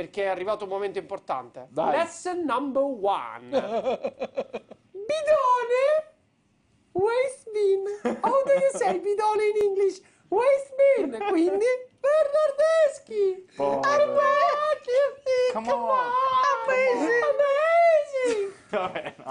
perché è arrivato un momento importante. Dai. Lesson number one. bidone, waste bin. How do you say bidone in English? Waste bin, quindi Bernardeschi. Oh, Come on. Amazing. Vabbè, no.